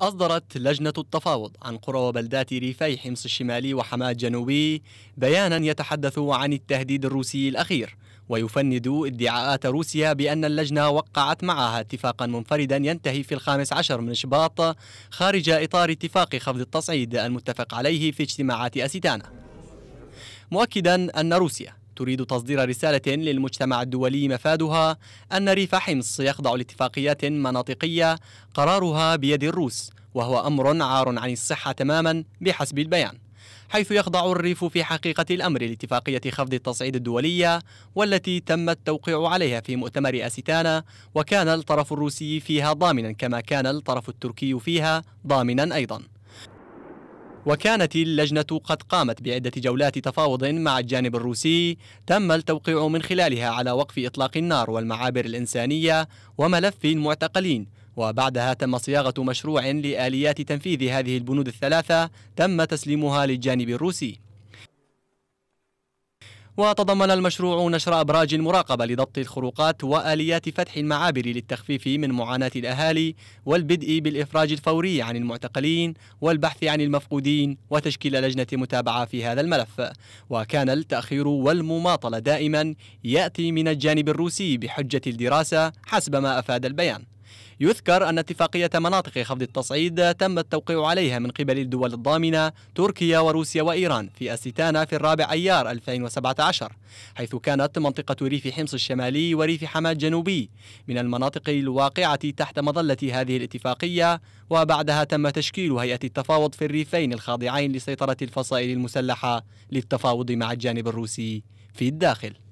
أصدرت لجنة التفاوض عن قرى وبلدات ريفي حمص الشمالي وحماة جنوبي بيانا يتحدث عن التهديد الروسي الأخير ويفند ادعاءات روسيا بأن اللجنة وقعت معها اتفاقا منفردا ينتهي في الخامس عشر من شباط خارج إطار اتفاق خفض التصعيد المتفق عليه في اجتماعات أسيتانا مؤكدا أن روسيا تريد تصدير رسالة للمجتمع الدولي مفادها أن ريف حمص يخضع لاتفاقيات مناطقية قرارها بيد الروس وهو أمر عار عن الصحة تماما بحسب البيان حيث يخضع الريف في حقيقة الأمر لاتفاقية خفض التصعيد الدولية والتي تم التوقيع عليها في مؤتمر أسيتانا وكان الطرف الروسي فيها ضامنا كما كان الطرف التركي فيها ضامنا أيضا وكانت اللجنة قد قامت بعدة جولات تفاوض مع الجانب الروسي تم التوقيع من خلالها على وقف إطلاق النار والمعابر الإنسانية وملف المعتقلين وبعدها تم صياغة مشروع لآليات تنفيذ هذه البنود الثلاثة تم تسليمها للجانب الروسي وتضمن المشروع نشر أبراج مراقبة لضبط الخروقات وآليات فتح المعابر للتخفيف من معاناة الأهالي والبدء بالإفراج الفوري عن المعتقلين والبحث عن المفقودين وتشكيل لجنة متابعة في هذا الملف وكان التأخير والمماطلة دائما يأتي من الجانب الروسي بحجة الدراسة حسب ما أفاد البيان يذكر أن اتفاقية مناطق خفض التصعيد تم التوقيع عليها من قبل الدول الضامنة تركيا وروسيا وإيران في أستانا في الرابع أيار 2017 حيث كانت منطقة ريف حمص الشمالي وريف حماة الجنوبي من المناطق الواقعة تحت مظلة هذه الاتفاقية وبعدها تم تشكيل هيئة التفاوض في الريفين الخاضعين لسيطرة الفصائل المسلحة للتفاوض مع الجانب الروسي في الداخل